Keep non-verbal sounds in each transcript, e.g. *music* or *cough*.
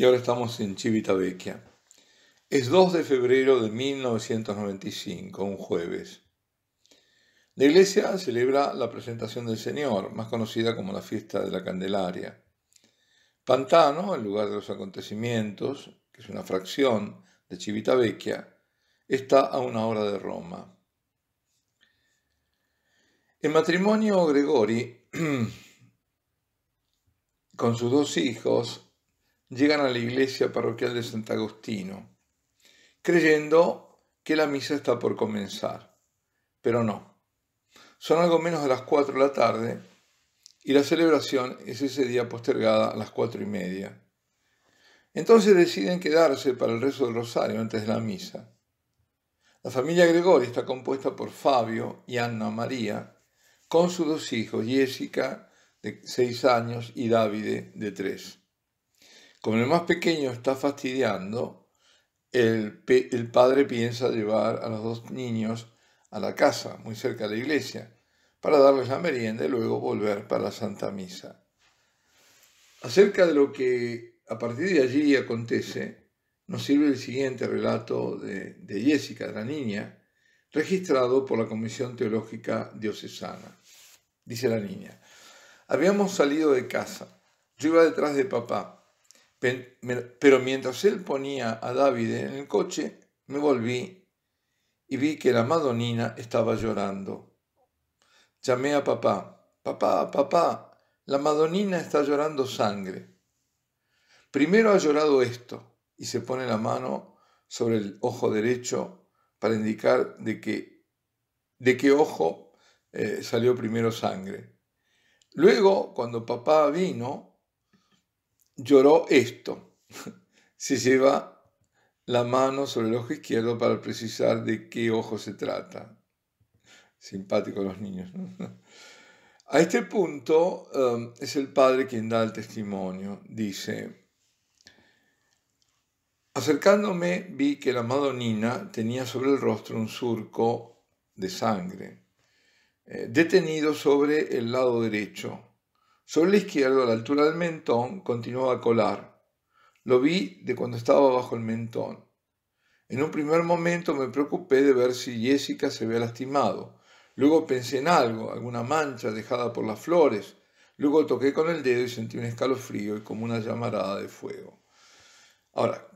y ahora estamos en Civitavecchia. Es 2 de febrero de 1995, un jueves. La iglesia celebra la presentación del Señor, más conocida como la fiesta de la Candelaria. Pantano, el lugar de los acontecimientos, que es una fracción de Civitavecchia, está a una hora de Roma. El matrimonio Gregori, *clears throat* con sus dos hijos, llegan a la iglesia parroquial de Sant Agustino, creyendo que la misa está por comenzar. Pero no. Son algo menos de las 4 de la tarde y la celebración es ese día postergada a las cuatro y media. Entonces deciden quedarse para el rezo del rosario antes de la misa. La familia Gregori está compuesta por Fabio y Anna María, con sus dos hijos, Jessica, de seis años, y David, de tres. Como el más pequeño está fastidiando, el, padre piensa llevar a los dos niños a la casa, muy cerca de la iglesia, para darles la merienda y luego volver para la Santa Misa. Acerca de lo que a partir de allí acontece, nos sirve el siguiente relato de, de Jessica, de la niña, registrado por la Comisión Teológica Diocesana. Dice la niña, habíamos salido de casa, yo iba detrás de papá, pero mientras él ponía a David en el coche, me volví y vi que la Madonina estaba llorando. Llamé a papá, papá, papá, la Madonina está llorando sangre. Primero ha llorado esto y se pone la mano sobre el ojo derecho para indicar de qué, de qué ojo eh, salió primero sangre. Luego, cuando papá vino, lloró esto. *laughs* Se lleva la mano sobre el ojo izquierdo para precisar de qué ojo se trata. Simpático los niños. *laughs* A este punto um, es el padre quien da el testimonio. Dice, acercándome vi que la madonina tenía sobre el rostro un surco de sangre, eh, detenido sobre el lado derecho sobre la izquierda, a la altura del mentón, continuaba a colar. Lo vi de cuando estaba bajo el mentón. En un primer momento me preocupé de ver si Jessica se había lastimado. Luego pensé en algo, alguna mancha dejada por las flores. Luego toqué con el dedo y sentí un escalofrío y como una llamarada de fuego. Ahora,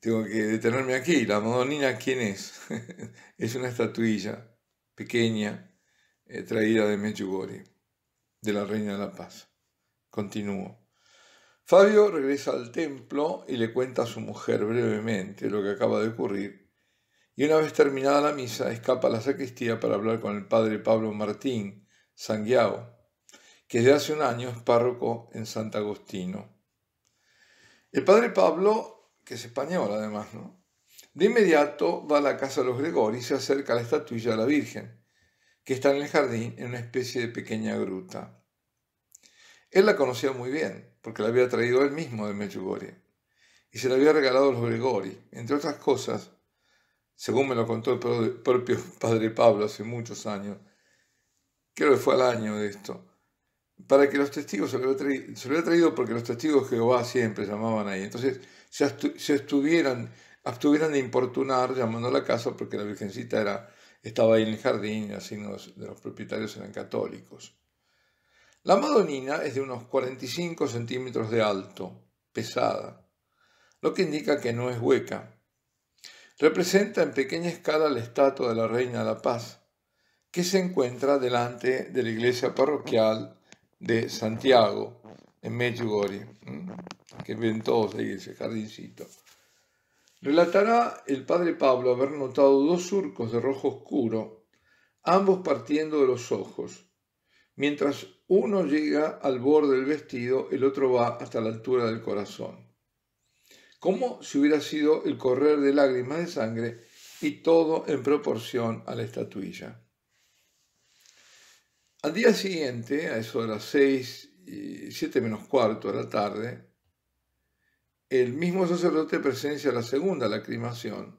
tengo que detenerme aquí. La Madonina, ¿quién es? *laughs* es una estatuilla pequeña eh, traída de Medjugorje de la Reina de la Paz. Continúo. Fabio regresa al templo y le cuenta a su mujer brevemente lo que acaba de ocurrir, y una vez terminada la misa escapa a la sacristía para hablar con el padre Pablo Martín Sanguiao, que desde hace un año es párroco en Agostino. El padre Pablo, que es español además, ¿no? De inmediato va a la casa de los Gregori y se acerca a la estatuilla de la Virgen, que está en el jardín en una especie de pequeña gruta. Él la conocía muy bien, porque la había traído él mismo de Medjugorje, y se la había regalado a los Gregori, entre otras cosas, según me lo contó el propio *laughs* padre Pablo hace muchos años, creo que fue al año de esto, para que los testigos se lo había traído, se traído porque los testigos de Jehová siempre llamaban ahí, entonces se, estuvieran abstuvieran de importunar llamando a la casa porque la Virgencita era estaba ahí en el jardín así de los propietarios eran católicos. La madonina es de unos 45 centímetros de alto, pesada, lo que indica que no es hueca. Representa en pequeña escala la estatua de la Reina de la Paz, que se encuentra delante de la iglesia parroquial de Santiago, en Medjugorje, que ven todos ahí ese jardincito. Relatará el padre Pablo haber notado dos surcos de rojo oscuro, ambos partiendo de los ojos. Mientras uno llega al borde del vestido, el otro va hasta la altura del corazón. Como si hubiera sido el correr de lágrimas de sangre y todo en proporción a la estatuilla. Al día siguiente, a eso de las seis y siete menos cuarto de la tarde, el mismo sacerdote presencia la segunda, lacrimación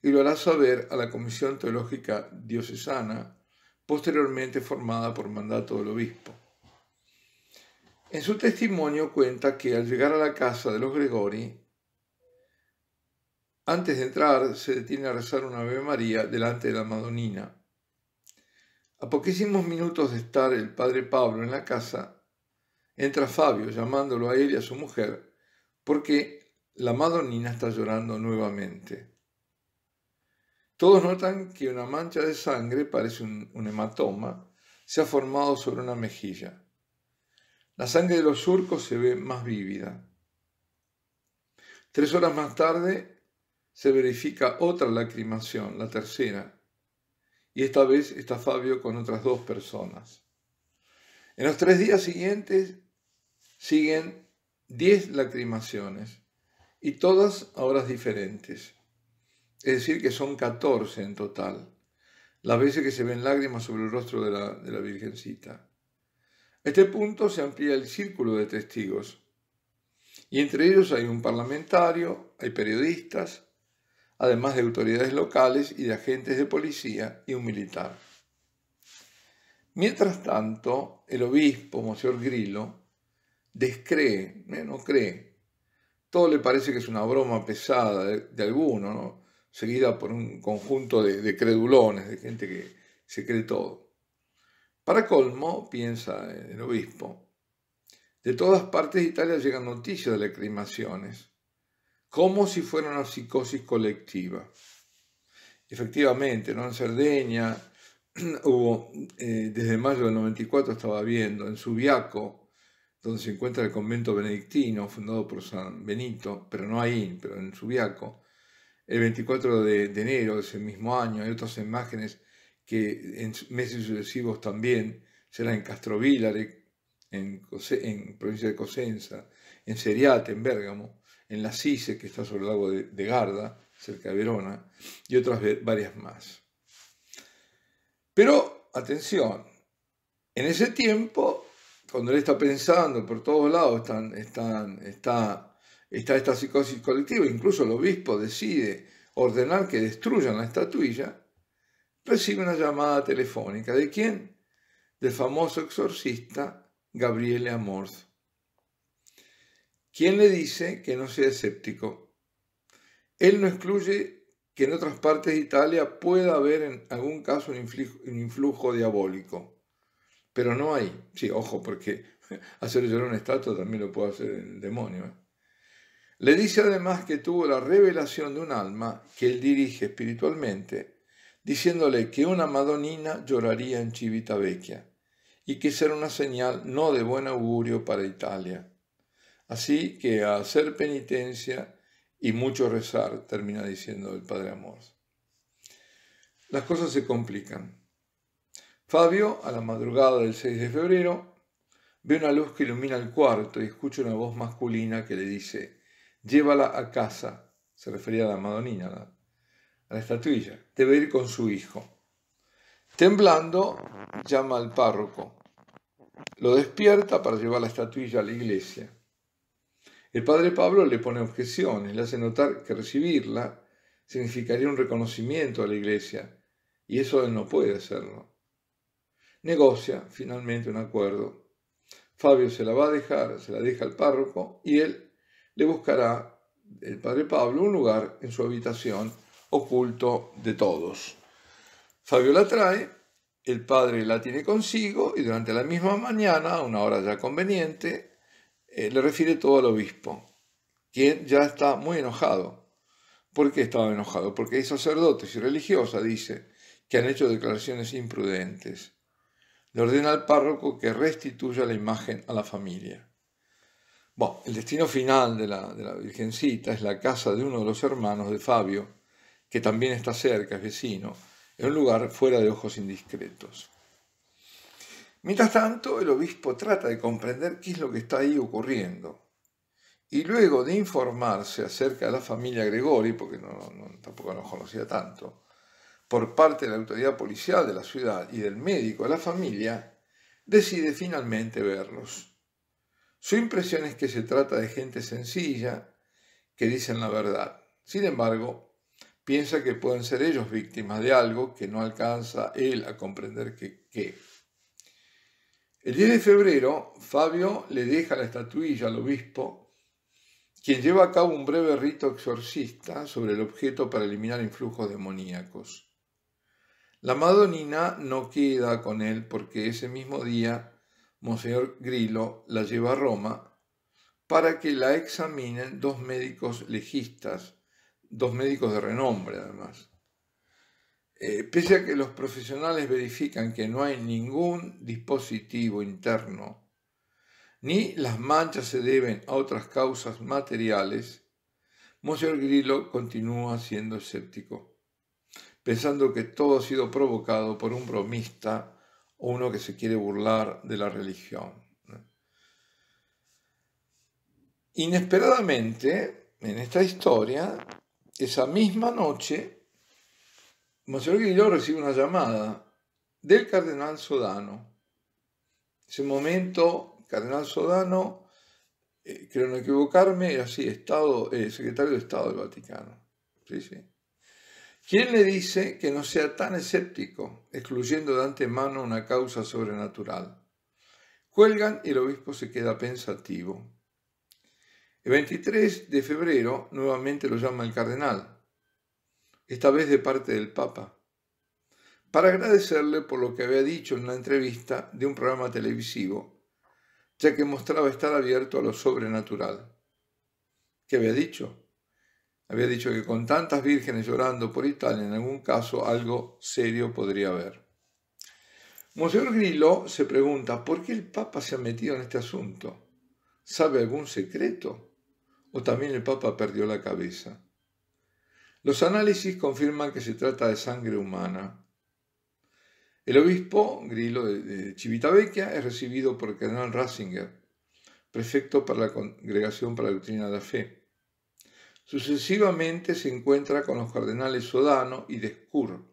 y lo hará saber a la Comisión Teológica Diocesana, posteriormente formada por mandato del obispo. En su testimonio cuenta que al llegar a la casa de los Gregori, antes de entrar se detiene a rezar una Ave María delante de la Madonina. A poquísimos minutos de estar el padre Pablo en la casa, entra Fabio llamándolo a él y a su mujer porque la madonina está llorando nuevamente. Todos notan que una mancha de sangre, parece un, un hematoma, se ha formado sobre una mejilla. La sangre de los surcos se ve más vívida. Tres horas más tarde se verifica otra lacrimación, la tercera, y esta vez está Fabio con otras dos personas. En los tres días siguientes siguen 10 lacrimaciones, y todas a horas diferentes. Es decir, que son 14 en total, las veces que se ven lágrimas sobre el rostro de la, Virgencita. A este punto se amplía el círculo de testigos, y entre ellos hay un parlamentario, hay periodistas, además de autoridades locales y de agentes de policía y un militar. Mientras tanto, el obispo, Monseñor Grillo, descree, ¿eh? no cree. Todo le parece que es una broma pesada de, alguno, seguida por un conjunto de, credulones, de gente que se cree todo. Para colmo, piensa el obispo, de todas partes de Italia llegan noticias de las como si fuera una psicosis colectiva. Efectivamente, en Cerdeña *clears throat* hubo, eh, desde mayo del 94 estaba viendo, en Subiaco, donde se encuentra el convento benedictino fundado por San Benito, pero no ahí, pero en Subiaco. El 24 de, enero de ese mismo año hay otras imágenes que en meses sucesivos también será en Castrovillare, en, en provincia de Cosenza, en Seriate, en Bérgamo, en La Cise, que está sobre el lago de Garda, cerca de Verona, y otras varias más. Pero, atención, en ese tiempo cuando él está pensando por todos lados, están, están, está, está esta psicosis colectiva, incluso el obispo decide ordenar que destruyan la estatuilla, recibe una llamada telefónica. ¿De quién? Del famoso exorcista Gabriele Amorth. ¿Quién le dice que no sea escéptico? Él no excluye que en otras partes de Italia pueda haber en algún caso un influjo diabólico. Pero no hay, sí, ojo, porque *laughs* hacer llorar una estatua también lo puede hacer el demonio. ¿eh? Le dice además que tuvo la revelación de un alma que él dirige espiritualmente, diciéndole que una madonina lloraría en Civitavecchia y que será una señal no de buen augurio para Italia. Así que a hacer penitencia y mucho rezar, termina diciendo el Padre Amor. Las cosas se complican. Fabio, a la madrugada del 6 de febrero, ve una luz que ilumina el cuarto y escucha una voz masculina que le dice, llévala a casa, se refería a la Madonina, a la estatuilla, debe ir con su hijo. Temblando, llama al párroco, lo despierta para llevar la estatuilla a la iglesia. El padre Pablo le pone objeciones, le hace notar que recibirla significaría un reconocimiento a la iglesia, y eso él no puede hacerlo negocia finalmente un acuerdo. Fabio se la va a dejar, se la deja al párroco y él le buscará, el padre Pablo, un lugar en su habitación oculto de todos. Fabio la trae, el padre la tiene consigo y durante la misma mañana, a una hora ya conveniente, eh, le refiere todo al obispo, quien ya está muy enojado. ¿Por qué estaba enojado? Porque hay sacerdotes y religiosas, dice, que han hecho declaraciones imprudentes le ordena al párroco que restituya la imagen a la familia. Bueno, el destino final de la, Virgencita es la casa de uno de los hermanos de Fabio, que también está cerca, es vecino, en un lugar fuera de ojos indiscretos. Mientras tanto, el obispo trata de comprender qué es lo que está ahí ocurriendo. Y luego de informarse acerca de la familia Gregori, porque tampoco nos conocía tanto, por parte de la autoridad policial de la ciudad y del médico de la familia, decide finalmente verlos. Su impresión es que se trata de gente sencilla que dicen la verdad. Sin embargo, piensa que pueden ser ellos víctimas de algo que no alcanza él a comprender qué. El 10 de febrero, Fabio le deja la estatuilla al obispo, quien lleva a cabo un breve rito exorcista sobre el objeto para eliminar influjos demoníacos. La Madonina no queda con él porque ese mismo día Monseñor Grillo la lleva a Roma para que la examinen dos médicos legistas, dos médicos de renombre además. Eh, pese a que los profesionales verifican que no hay ningún dispositivo interno, ni las manchas se deben a otras causas materiales, Monseñor Grillo continúa siendo escéptico pensando que todo ha sido provocado por un bromista o uno que se quiere burlar de la religión. Inesperadamente, en esta historia, esa misma noche, Monseñor Guilló recibe una llamada del cardenal Sodano. Ese momento, cardenal Sodano, eh, creo no equivocarme, era así, Estado, eh, secretario de Estado del Vaticano. Sí, sí. ¿Quién le dice que no sea tan escéptico, excluyendo de antemano una causa sobrenatural? Cuelgan y el obispo se queda pensativo. El 23 de febrero nuevamente lo llama el cardenal, esta vez de parte del Papa, para agradecerle por lo que había dicho en una entrevista de un programa televisivo, ya que mostraba estar abierto a lo sobrenatural. ¿Qué había dicho? Había dicho que con tantas vírgenes llorando por Italia, en algún caso algo serio podría haber. Monseñor Grillo se pregunta, ¿por qué el Papa se ha metido en este asunto? ¿Sabe algún secreto? ¿O también el Papa perdió la cabeza? Los análisis confirman que se trata de sangre humana. El obispo Grillo de Civitavecchia es recibido por el cardenal Ratzinger, prefecto para la Congregación para la Doctrina de la Fe Sucesivamente se encuentra con los cardenales Sodano y Descour.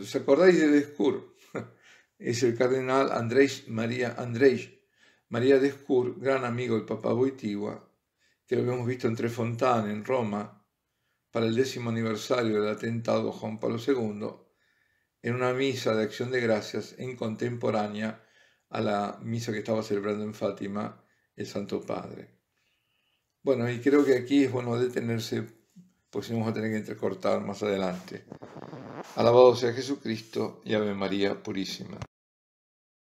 ¿Os acordáis de Descur? *laughs* Es el cardenal Andrés María Andrés María Descur, gran amigo del Papa Boitigua, que lo habíamos visto en Trefontán, en Roma, para el décimo aniversario del atentado Juan Pablo II, en una misa de acción de gracias en contemporánea a la misa que estaba celebrando en Fátima el Santo Padre. Bueno, y creo que aquí es bueno detenerse, pues si no vamos a tener que entrecortar más adelante. Alabado sea Jesucristo y Ave María Purísima.